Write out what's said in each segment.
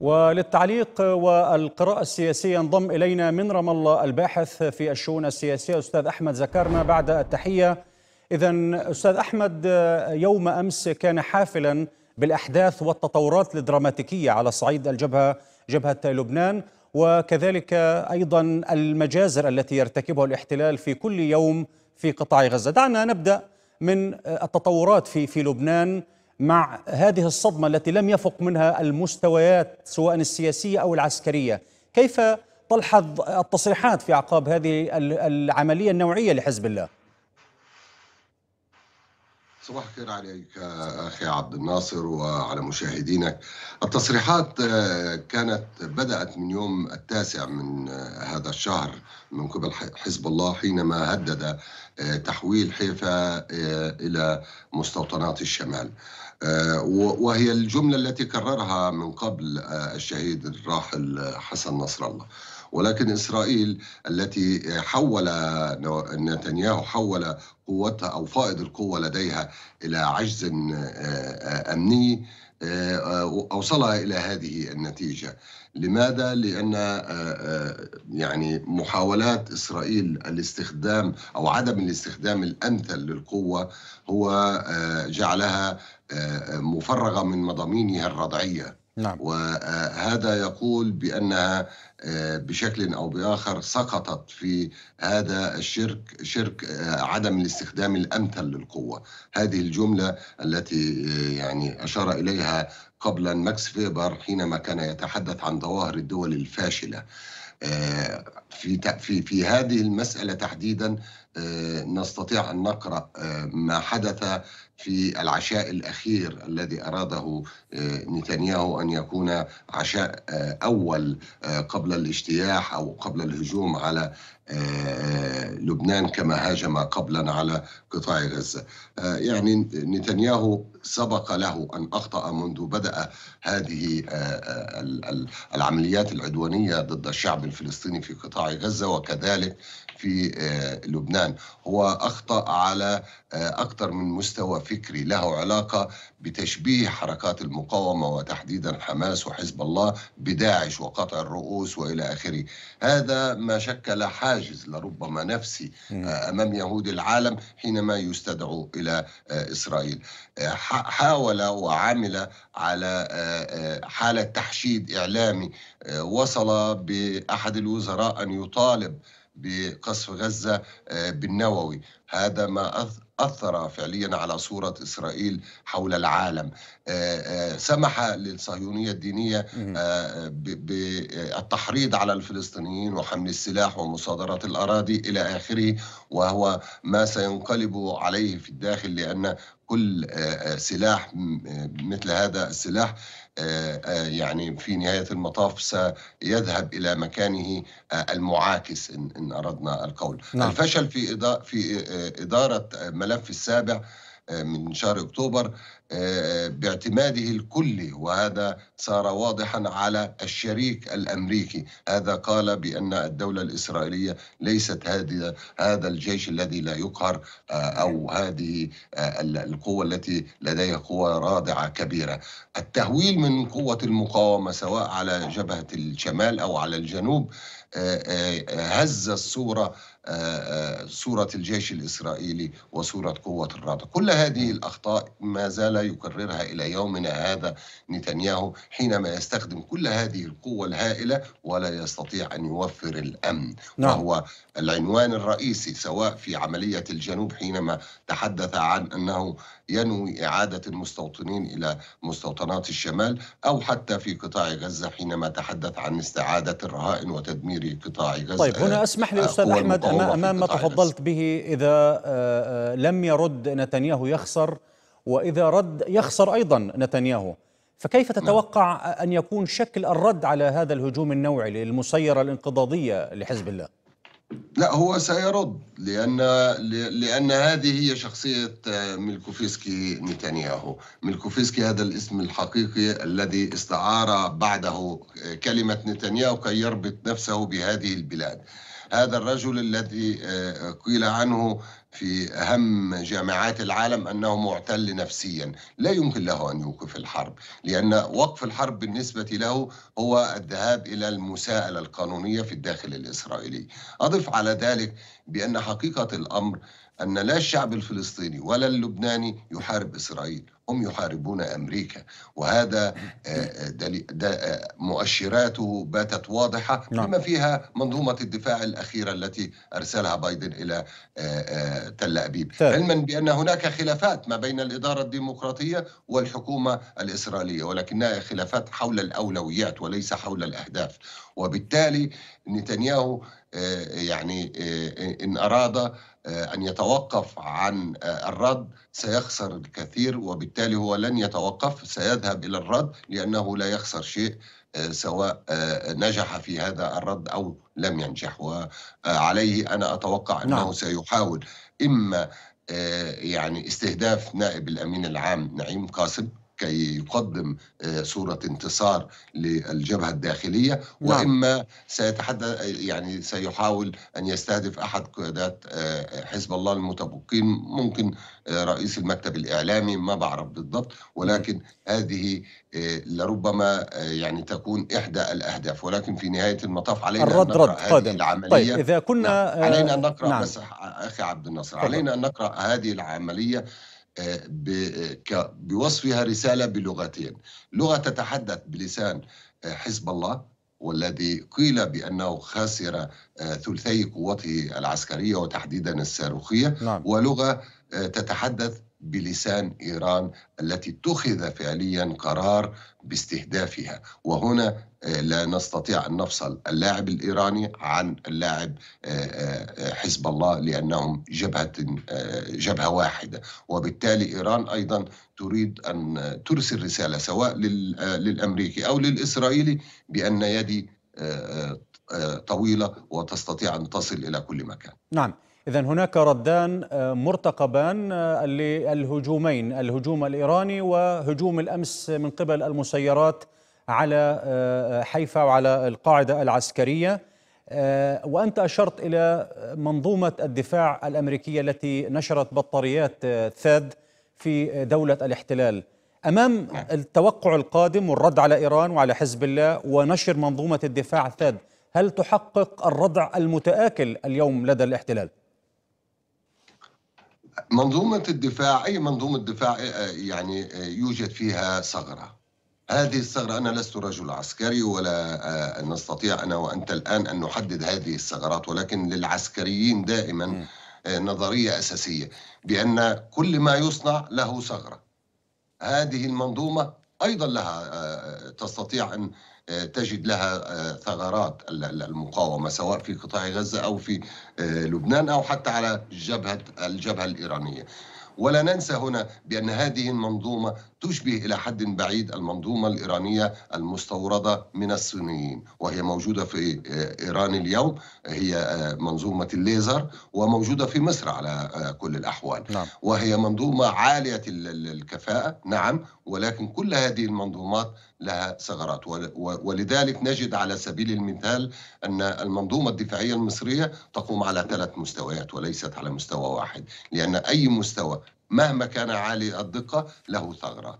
وللتعليق والقراءة السياسية ينضم إلينا من رام الله الباحث في الشؤون السياسية أستاذ أحمد زكرنا بعد التحية إذا أستاذ أحمد يوم أمس كان حافلا بالأحداث والتطورات الدراماتيكية على صعيد الجبهة جبهة لبنان وكذلك أيضا المجازر التي يرتكبها الاحتلال في كل يوم في قطاع غزة دعنا نبدأ من التطورات في في لبنان مع هذه الصدمة التي لم يفق منها المستويات سواء السياسية أو العسكرية كيف تلحظ التصريحات في أعقاب هذه العملية النوعية لحزب الله صباح الخير عليك اخي عبد الناصر وعلى مشاهدينك. التصريحات آه، كانت بدات من يوم التاسع من آه، هذا الشهر من قبل حزب الله حينما هدد آه، تحويل حيفا آه، الى مستوطنات الشمال آه، وهي الجمله التي كررها من قبل الشهيد الراحل حسن نصر الله ولكن اسرائيل التي حول نتنياهو حول قوتها او فائض القوه لديها الى عجز امني اوصلها الى هذه النتيجه لماذا لان آه، آه، يعني محاولات اسرائيل الاستخدام او عدم الاستخدام الامثل للقوه هو آه، جعلها مفرغه من مضامينها الردعيه نعم. وهذا يقول بأنها آه، بشكل أو بآخر سقطت في هذا الشرك شرك آه، عدم الاستخدام الأمثل للقوة هذه الجملة التي آه، يعني أشار إليها قبلا ماكس فيبر حينما كان يتحدث عن ظواهر الدول الفاشلة في في في هذه المسألة تحديدا نستطيع أن نقرأ ما حدث في العشاء الأخير الذي أراده آه، نتنياهو أن يكون عشاء آه، أول آه، قبل الاجتياح أو قبل الهجوم على لبنان كما هاجم قبلا على قطاع غزة يعني نتنياهو سبق له أن أخطأ منذ بدأ هذه آه، آه، العمليات العدوانية ضد الشعب الفلسطيني في قطاع غزة وكذلك في آه، لبنان هو أخطأ على أكثر من مستوى فكري له علاقة بتشبيه حركات المقاومة وتحديدا حماس وحزب الله بداعش وقطع الرؤوس وإلى آخره هذا ما شكل حاجز لربما نفسي أمام يهود العالم حينما يستدعوا إلى إسرائيل حاول وعمل على آه، آه، حالة تحشيد إعلامي آه، وصل بأحد الوزراء أن يطالب بقصف غزة بالنووي هذا ما أثر فعليا على صورة إسرائيل حول العالم آه، آه، سمح للصهيونية الدينية آه، بالتحريض على الفلسطينيين وحمل السلاح ومصادرة الأراضي إلى آخره وهو ما سينقلب عليه في الداخل لأن كل سلاح مثل هذا السلاح آه، آه، يعني في نهاية المطاف سيذهب إلى مكانه آه، المعاكس إن أردنا القول نعم. الفشل في إدارة ملف السابع آه، من شهر اكتوبر آه، باعتماده الكلي وهذا صار واضحا على الشريك الامريكي، هذا قال بان الدوله الاسرائيليه ليست هذه هذا الجيش الذي لا يقهر آه، او هذه القوه التي لديها قوه رادعه كبيره. التهويل من قوه المقاومه سواء على جبهه الشمال او على الجنوب هز الصوره صورة آه، آه، الجيش الإسرائيلي وصورة قوة الرادة كل هذه الأخطاء ما زال يكررها إلى يومنا هذا نتنياهو حينما يستخدم كل هذه القوة الهائلة ولا يستطيع أن يوفر الأمن نعم. وهو العنوان الرئيسي سواء في عملية الجنوب حينما تحدث عن أنه ينوي إعادة المستوطنين إلى مستوطنات الشمال أو حتى في قطاع غزة حينما تحدث عن استعادة الرهائن وتدمير قطاع غزة طيب هنا أسمح لي أستاذ آه، أحمد أمام ما تفضلت به إذا آه، آه، لم يرد نتنياهو يخسر وإذا رد يخسر أيضا نتنياهو فكيف نعم. تتوقع أن يكون شكل الرد على هذا الهجوم النوعي للمسيرة الانقضاضية لحزب الله؟ لا هو سيرد لأن لأن هذه هي شخصية آه، ميلكوفيسكي نتنياهو ميلكوفيسكي هذا الاسم الحقيقي الذي استعار بعده كلمة نتنياهو كي يربط نفسه بهذه البلاد هذا الرجل الذي آه، قيل عنه في أهم جامعات العالم أنه معتل نفسيا لا يمكن له أن يوقف الحرب لأن وقف الحرب بالنسبة له هو الذهاب إلى المساءلة القانونية في الداخل الإسرائيلي أضف على ذلك بأن حقيقة الأمر أن لا الشعب الفلسطيني ولا اللبناني يحارب إسرائيل هم يحاربون امريكا وهذا آه، آه، آه، مؤشراته باتت واضحه نعم. بما فيها منظومه الدفاع الاخيره التي ارسلها بايدن الى تل ابيب علما بان هناك خلافات ما بين الاداره الديمقراطيه والحكومه الاسرائيليه ولكنها خلافات حول الاولويات وليس حول الاهداف وبالتالي نتنياهو يعني ان اراد ان يتوقف عن الرد سيخسر الكثير وبالتالي هو لن يتوقف سيذهب إلى الرد لأنه لا يخسر شيء آه، سواء آه، نجح في هذا الرد أو لم ينجح وعليه أنا أتوقع أنه نعم. سيحاول إما آه، يعني استهداف نائب الأمين العام نعيم قاسم كي يقدم آه، صورة انتصار للجبهة الداخلية نعم. وإما سيتحدث يعني سيحاول أن يستهدف أحد قيادات آه، حزب الله المتبقين ممكن آه، رئيس المكتب الإعلامي ما بعرف بالضبط ولكن هذه لربما يعني تكون إحدى الأهداف ولكن في نهاية المطاف علينا الرد أن نقرأ رد هذه قادم. العملية طيب إذا كنا نعم. علينا أن نقرأ نعم. بس أخي عبد الناصر علينا أن نقرأ هذه العملية آه، آه، بوصفها رسالة بلغتين لغة تتحدث بلسان آه، حزب الله والذي قيل بأنه خسر ثلثي قوته العسكرية وتحديدا الصاروخية نعم. ولغة تتحدث بلسان ايران التي اتخذ فعليا قرار باستهدافها وهنا آه، لا نستطيع ان نفصل اللاعب الايراني عن اللاعب آه، آه، حزب الله لانهم جبهه جبهه واحده وبالتالي ايران ايضا تريد ان ترسل رساله سواء للامريكي او للاسرائيلي بان يدي طويله وتستطيع ان تصل الى كل مكان. نعم. إذا هناك ردان آه، مرتقبان آه، للهجومين الهجوم الإيراني وهجوم الأمس من قبل المسيرات على آه، حيفا وعلى القاعدة العسكرية وأنت أشرت إلى منظومة الدفاع الأمريكية التي نشرت بطاريات ثاد في دولة الاحتلال أمام التوقع القادم والرد على إيران وعلى حزب الله ونشر منظومة الدفاع ثاد هل تحقق الردع المتآكل اليوم لدى الاحتلال؟ منظومة الدفاع أي منظومة دفاع آه، آه، يعني آه، يوجد فيها ثغرة هذه الثغرة أنا لست رجل عسكري ولا نستطيع أنا وأنت الآن أن نحدد هذه الثغرات ولكن للعسكريين دائما نظرية أساسية بأن كل ما يصنع له ثغرة هذه المنظومة أيضا لها تستطيع أن تجد لها آه، ثغرات المقاومه سواء في قطاع غزه او في آه، لبنان او حتى على جبهه الجبهه الايرانيه. ولا ننسى هنا بان هذه المنظومه تشبه إلى حد بعيد المنظومة الإيرانية المستوردة من الصينيين وهي موجودة في آه، إيران اليوم هي آه، منظومة الليزر وموجودة في مصر على آه، كل الأحوال نعم. وهي منظومة عالية الكفاءة نعم ولكن كل هذه المنظومات لها ثغرات ولذلك نجد على سبيل المثال أن المنظومة الدفاعية المصرية تقوم على ثلاث مستويات وليست على مستوى واحد لأن أي مستوى مهما كان عالي الدقة له ثغرات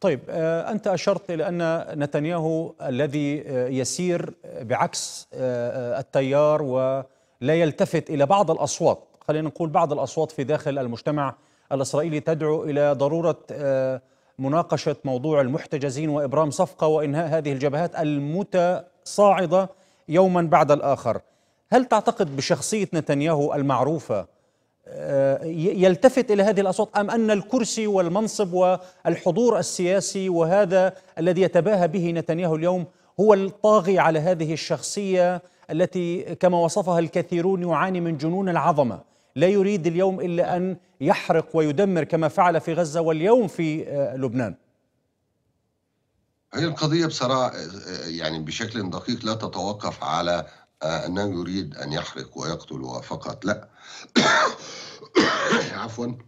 طيب آه، أنت أشرت إلى أن نتنياهو الذي آه، يسير بعكس آه، التيار ولا يلتفت إلى بعض الأصوات خلينا نقول بعض الأصوات في داخل المجتمع الإسرائيلي تدعو إلى ضرورة مناقشة موضوع المحتجزين وإبرام صفقة وإنهاء هذه الجبهات المتصاعدة يوما بعد الآخر هل تعتقد بشخصية نتنياهو المعروفة آه، يلتفت الى هذه الاصوات ام ان الكرسي والمنصب والحضور السياسي وهذا الذي يتباهى به نتنياهو اليوم هو الطاغي على هذه الشخصيه التي كما وصفها الكثيرون يعاني من جنون العظمه لا يريد اليوم الا ان يحرق ويدمر كما فعل في غزه واليوم في آه، لبنان هي القضية بصراحة آه، يعني بشكل دقيق لا تتوقف على أنه يريد أن يحرق ويقتل فقط لا ja, von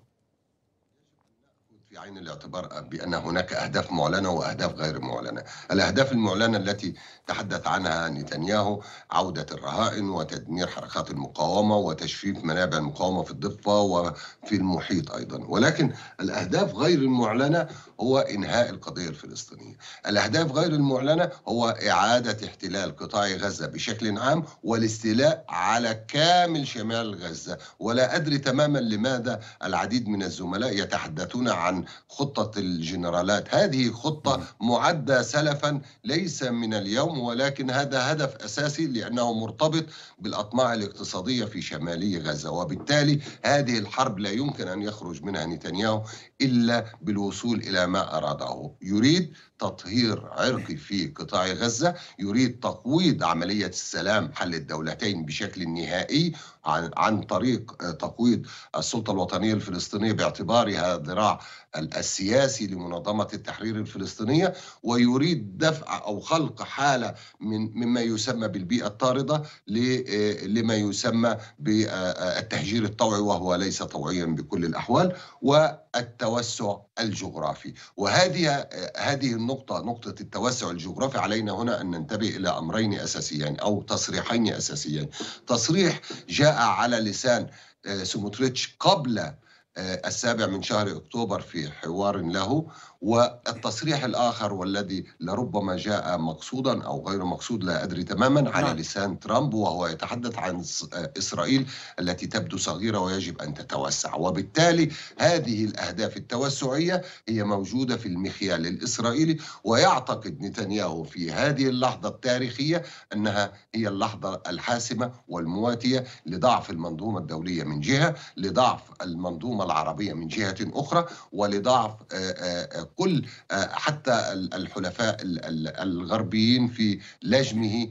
بعين الاعتبار بأن هناك أهداف معلنة وأهداف غير معلنة الأهداف المعلنة التي تحدث عنها نتنياهو عودة الرهائن وتدمير حركات المقاومة وتجفيف منابع المقاومة في الضفة وفي المحيط أيضا ولكن الأهداف غير المعلنة هو إنهاء القضية الفلسطينية الأهداف غير المعلنة هو إعادة احتلال قطاع غزة بشكل عام والاستيلاء على كامل شمال غزة ولا أدري تماما لماذا العديد من الزملاء يتحدثون عن خطة الجنرالات هذه خطة نعم. معدة سلفا ليس من اليوم ولكن هذا هدف أساسي لأنه مرتبط بالأطماع الاقتصادية في شمالي غزة وبالتالي هذه الحرب لا يمكن أن يخرج منها نتنياهو إلا بالوصول إلى ما أراده يريد تطهير عرقي في قطاع غزة يريد تقويض عملية السلام حل الدولتين بشكل نهائي عن, عن طريق آه، تقويض السلطة الوطنية الفلسطينية باعتبارها ذراع السياسي لمنظمة التحرير الفلسطينية ويريد دفع أو خلق حالة من مما يسمى بالبيئة الطاردة آه، لما يسمى بالتهجير آه، الطوعي وهو ليس طوعيا بكل الأحوال و التوسع الجغرافي وهذه هذه النقطه نقطه التوسع الجغرافي علينا هنا ان ننتبه الى امرين اساسيين او تصريحين اساسيين تصريح جاء على لسان آه، سموتريتش قبل السابع من شهر اكتوبر في حوار له والتصريح الاخر والذي لربما جاء مقصودا او غير مقصود لا ادري تماما على نعم. لسان ترامب وهو يتحدث عن اسرائيل التي تبدو صغيره ويجب ان تتوسع وبالتالي هذه الاهداف التوسعيه هي موجوده في المخيال الاسرائيلي ويعتقد نتنياهو في هذه اللحظه التاريخيه انها هي اللحظه الحاسمه والمواتيه لضعف المنظومه الدوليه من جهه لضعف المنظومه العربية من جهة أخرى ولضعف آه، آه، آه، كل حتى الحلفاء الغربيين في لجمه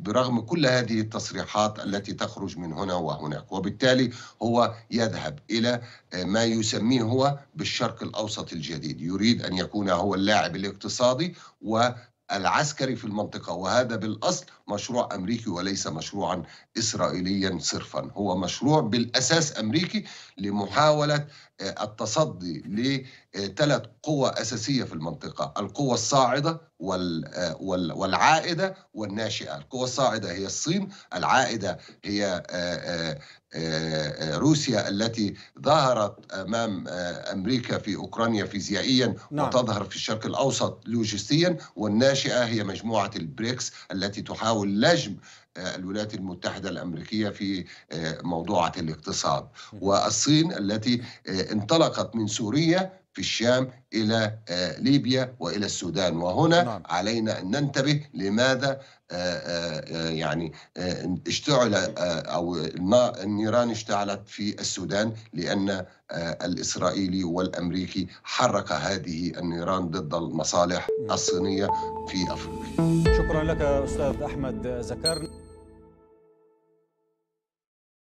برغم كل هذه التصريحات التي تخرج من هنا وهناك وبالتالي هو يذهب إلى ما يسميه هو بالشرق الأوسط الجديد يريد أن يكون هو اللاعب الاقتصادي و العسكري في المنطقة وهذا بالأصل مشروع أمريكي وليس مشروعا إسرائيليا صرفا هو مشروع بالأساس أمريكي لمحاولة آه، التصدي ثلاث قوى أساسية في المنطقة القوى الصاعدة والعائدة والناشئة القوى الصاعدة هي الصين العائدة هي آه، آه، آه، روسيا التي ظهرت أمام أمريكا في أوكرانيا فيزيائيا نعم. وتظهر في الشرق الأوسط لوجستيا والناشئة هي مجموعة البريكس التي تحاول لجم الولايات المتحدة الأمريكية في موضوعة الاقتصاد والصين التي انطلقت من سوريا في الشام إلى آه، ليبيا وإلى السودان وهنا نعم. علينا أن ننتبه لماذا آه، آه، يعني اشتعل أو النيران اشتعلت في السودان لأن الإسرائيلي والأمريكي حرك هذه النيران ضد المصالح الصينية في أفريقيا شكرا لك أستاذ أحمد زكرن